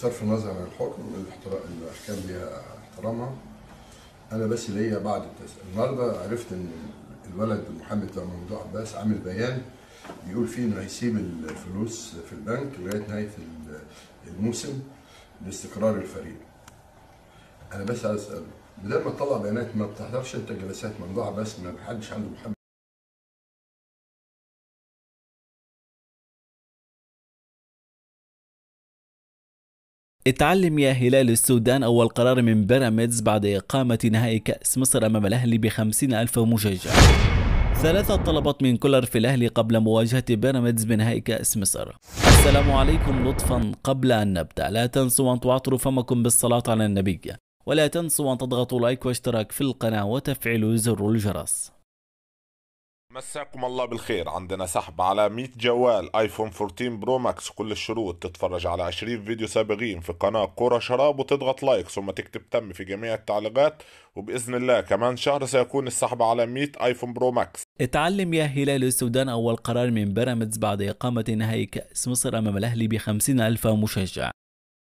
صرف النظر عن الحكم الاحكام ليها احترامها انا بس ليا بعد التسال النهارده عرفت ان الولد محمد ممدوح عباس عامل بيان بيقول فيه انه هيسيب الفلوس في البنك لغايه نهايه الموسم لاستقرار الفريق. انا بس عايز اساله بدل ما تطلع بيانات ما بتحضرش انت جلسات ممدوح عباس ما حدش عنده محمد اتعلم يا هلال السودان أول قرار من بيراميدز بعد إقامة نهائي كأس مصر أمام الأهلي بخمسين ألف مشجع ثلاثة طلبات من كولر في الأهلي قبل مواجهة بيراميدز بنهائي كأس مصر السلام عليكم لطفا قبل أن نبدأ لا تنسوا أن تعطروا فمكم بالصلاة على النبي ولا تنسوا أن تضغطوا لايك واشتراك في القناة وتفعلوا زر الجرس مساكم الله بالخير عندنا سحب على 100 جوال ايفون 14 برو ماكس كل الشروط تتفرج على 20 فيديو سابقين في قناة كرة شراب وتضغط لايك ثم تكتب تم في جميع التعليقات وبإذن الله كمان شهر سيكون السحب على 100 ايفون برو ماكس اتعلم يا هلال السودان أول قرار من بيراميدز بعد إقامة نهائي كأس مصر أمام الأهلي 50 ألف مشجع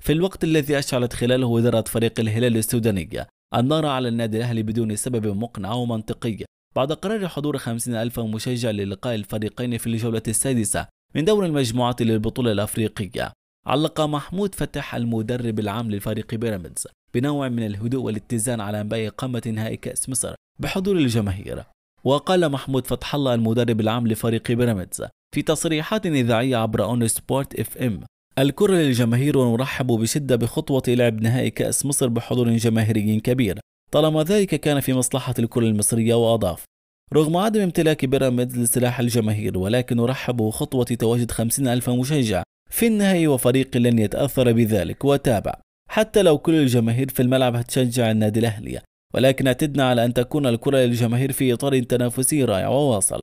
في الوقت الذي أشعلت خلاله ادارة فريق الهلال السوداني النار على النادي الأهلي بدون سبب مقنع ومنطقي بعد قرار حضور 50 ألف مشجع للقاء الفريقين في الجولة السادسة من دور المجموعة للبطولة الأفريقية علق محمود فتح المدرب العام للفريق بيراميدز بنوع من الهدوء والاتزان على انباء قمة نهائي كاس مصر بحضور الجماهير وقال محمود فتح الله المدرب العام لفريق بيراميدز في تصريحات اذاعيه عبر اون سبورت اف ام الكره للجماهير ونرحب بشده بخطوه لعب نهائي كاس مصر بحضور جماهيري كبير طالما ذلك كان في مصلحة الكرة المصرية وأضاف رغم عدم امتلاك بيراميدز لسلاح الجماهير ولكن رحبوا بخطوة تواجد خمسين ألف مشجع في النهاية وفريق لن يتأثر بذلك وتابع حتى لو كل الجماهير في الملعب هتشجع النادي الأهلي ولكن اعتدنا على أن تكون الكرة للجماهير في إطار تنافسي رائع وواصل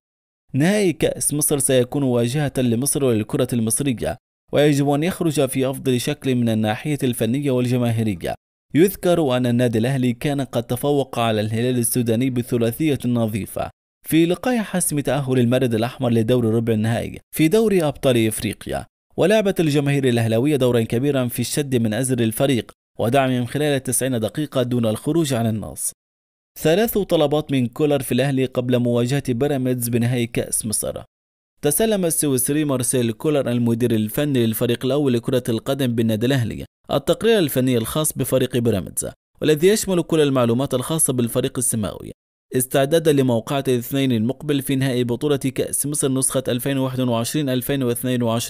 نهائي كأس مصر سيكون واجهة لمصر وللكرة المصرية ويجب أن يخرج في أفضل شكل من الناحية الفنية والجماهيرية يذكر أن النادي الأهلي كان قد تفوق على الهلال السوداني بثلاثية نظيفة في لقاء حسم تأهل المارد الأحمر لدور ربع النهائي في دوري أبطال إفريقيا ولعبت الجماهير الأهلاوية دورا كبيرا في الشد من أزر الفريق ودعمهم خلال 90 دقيقة دون الخروج عن النص ثلاث طلبات من كولر في الأهلي قبل مواجهة بيراميدز بنهائي كأس مصر تسلم السويسري مارسيل كولر المدير الفني للفريق الأول لكرة القدم بالنادي الأهلي التقرير الفني الخاص بفريق بيراميدز والذي يشمل كل المعلومات الخاصة بالفريق السماوي استعدادا لموقعة الاثنين المقبل في نهائي بطولة كأس مصر نسخة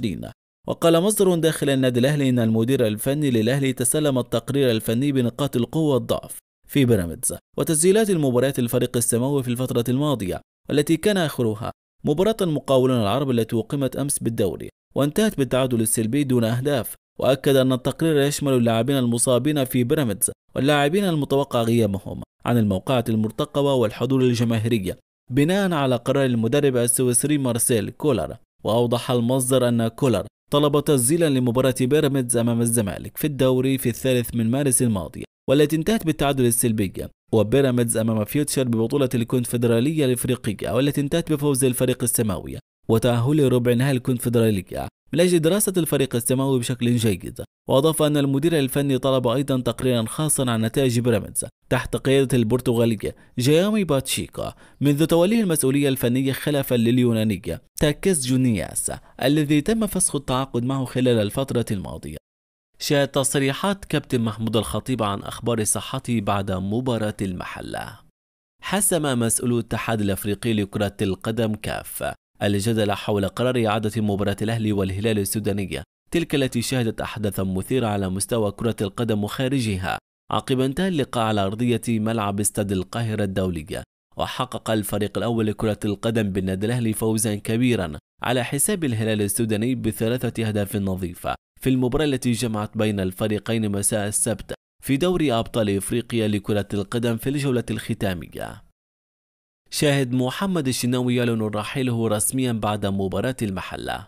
2021-2022 وقال مصدر داخل النادي الأهلي إن المدير الفني للأهلي تسلم التقرير الفني بنقاط القوة والضعف في بيراميدز وتسجيلات المباريات الفريق السماوي في الفترة الماضية والتي كان آخرها مباراة المقاولون العرب التي أقيمت أمس بالدوري وانتهت بالتعادل السلبي دون أهداف وأكد أن التقرير يشمل اللاعبين المصابين في بيراميدز واللاعبين المتوقع غيابهم عن الموقعة المرتقبة والحضور الجماهيرية بناء على قرار المدرب السويسري مارسيل كولر وأوضح المصدر أن كولر طلب تسجيلا لمباراة بيراميدز أمام الزمالك في الدوري في الثالث من مارس الماضي والتي انتهت بالتعادل السلبي وبيراميدز أمام فيوتشر ببطولة الكونفدرالية الإفريقية والتي انتهت بفوز الفريق السماوي وتأهل ربع نهائي الكونفدرالية من أجل دراسة الفريق السماوي بشكل جيد وأضاف أن المدير الفني طلب أيضا تقريرا خاصا عن نتائج بيراميدز تحت قيادة البرتغالية جيامي باتشيكا منذ توليه المسؤولية الفنية خلفا لليونانية تاكس جونياس الذي تم فسخ التعاقد معه خلال الفترة الماضية شاهد تصريحات كابتن محمود الخطيب عن أخبار صحته بعد مباراة المحلة حسم مسؤولو الاتحاد الأفريقي لكرة القدم كاف الجدل حول قرار إعادة مباراة الأهلي والهلال السودانية تلك التي شهدت أحداثا مثيرة على مستوى كرة القدم وخارجها عقب انتهى اللقاء على أرضية ملعب استاد القاهرة الدولية وحقق الفريق الأول لكرة القدم بالنادي الأهلي فوزا كبيرا على حساب الهلال السوداني بثلاثة أهداف نظيفة في المباراة التي جمعت بين الفريقين مساء السبت في دوري أبطال إفريقيا لكرة القدم في الجولة الختامية شاهد محمد الشناوي يعلن رحيله رسميا بعد مباراة المحلة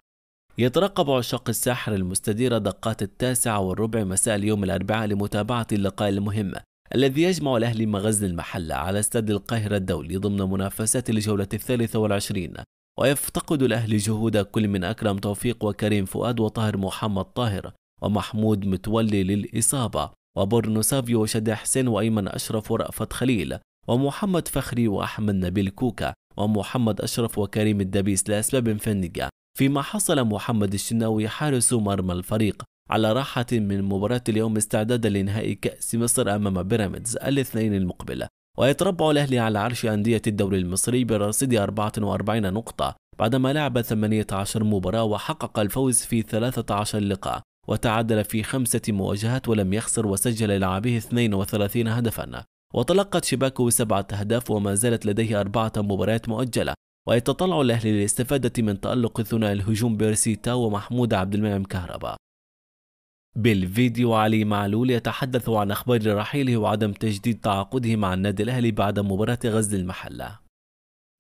يترقب عشاق الساحر المستدير دقات التاسعة والربع مساء اليوم الأربعاء لمتابعة اللقاء المهم الذي يجمع الأهلي مغزل المحلة على استاد القاهرة الدولي ضمن منافسات الجولة الثالثة والعشرين ويفتقد الأهلي جهود كل من أكرم توفيق وكريم فؤاد وطاهر محمد طاهر ومحمود متولي للإصابة وبرنو سافيو وشد حسين وأيمن أشرف ورأفت خليل ومحمد فخري وأحمد نبيل كوكا ومحمد أشرف وكريم الدبيس لأسباب فنية فيما حصل محمد الشناوي حارس مرمى الفريق على راحة من مباراة اليوم استعدادا لإنهاء كأس مصر أمام بيراميدز الاثنين المقبل ويتربع الأهلي على عرش أندية الدوري المصري برصيد 44 نقطة بعدما لعب 18 مباراة وحقق الفوز في 13 لقاء وتعادل في خمسة مواجهات ولم يخسر وسجل لعبه 32 هدفا وتلقت شباكه سبعة أهداف وما زالت لديه أربعة مباريات مؤجلة ويتطلع الأهلي للاستفادة من تألق ثنائي الهجوم بيرسيتا ومحمود عبد المنعم كهربا بالفيديو علي معلول يتحدث عن أخبار رحيله وعدم تجديد تعاقده مع النادي الأهلي بعد مباراة غزل المحلة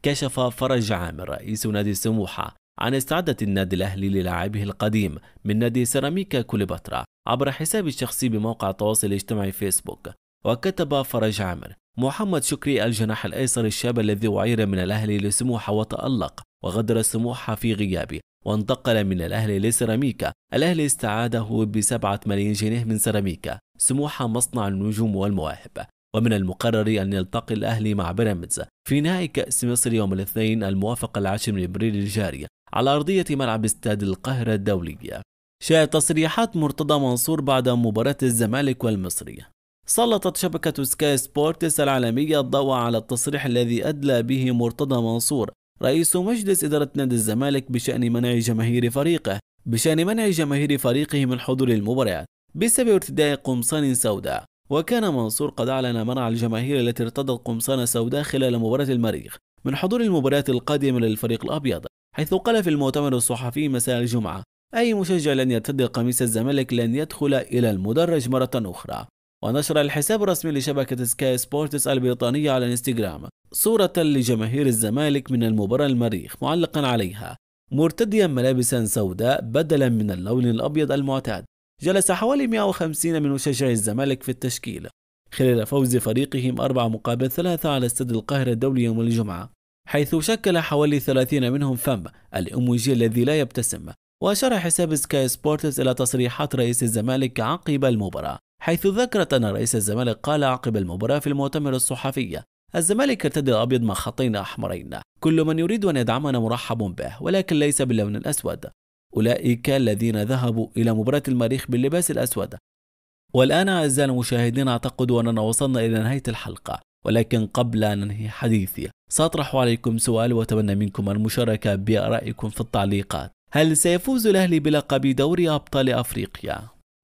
كشف فرج عامر رئيس نادي سموحة عن استعادة النادي الأهلي للاعبه القديم من نادي سيراميكا كليوباترا عبر حسابه الشخصي بموقع التواصل الاجتماعي فيسبوك وكتب فرج عامر محمد شكري الجناح الأيسر الشاب الذي وعير من الأهلي لسموحة وتألق وغدر سموحة في غيابه وانتقل من الأهلي لسيراميكا الأهلي استعاده بسبعة ملايين جنيه من سيراميكا سموحة مصنع النجوم والمواهب ومن المقرر أن يلتقي الأهلي مع بيراميدز في نهائي كأس مصر يوم الاثنين الموافق العاشر من أبريل الجاري على أرضية ملعب استاد القاهرة الدولي شاهد تصريحات مرتضى منصور بعد مباراة الزمالك والمصري سلطت شبكة سكاي سبورتس العالمية الضوء على التصريح الذي أدلى به مرتضى منصور رئيس مجلس إدارة نادي الزمالك بشأن منع جماهير فريقه بشأن منع جماهير فريقه من حضور المباريات بسبب ارتداء قمصان سوداء وكان منصور قد أعلن منع الجماهير التي ارتدت قمصان سوداء خلال مباراة المريخ من حضور المباريات القادمة للفريق الأبيض حيث قال في المؤتمر الصحفي مساء الجمعة أي مشجع لن يرتدي قميص الزمالك لن يدخل إلى المدرج مرة أخرى ونشر الحساب الرسمي لشبكة سكاي سبورتس البريطانية على انستغرام صورة لجماهير الزمالك من المباراة المريخ معلقا عليها مرتديا ملابسا سوداء بدلا من اللون الأبيض المعتاد جلس حوالي 150 من مشجعي الزمالك في التشكيلة خلال فوز فريقهم أربعة مقابل ثلاثة على استاد القاهرة الدولي يوم الجمعة حيث شكل حوالي 30 منهم فم الإموجي الذي لا يبتسم وأشار حساب سكاي سبورتس إلى تصريحات رئيس الزمالك عقب المباراة حيث ذكرت أن رئيس الزمالك قال عقب المباراة في المؤتمر الصحفي الزمالك ارتدى الأبيض مع خطين أحمرين كل من يريد أن يدعمنا مرحب به ولكن ليس باللون الأسود أولئك الذين ذهبوا إلى مباراة المريخ باللباس الأسود والآن أعزائي المشاهدين أعتقد أننا وصلنا إلى نهاية الحلقة ولكن قبل أن أنهي حديثي سأطرح عليكم سؤال وأتمنى منكم المشاركة بآرائكم في التعليقات هل سيفوز الأهلي بلقب دوري أبطال أفريقيا؟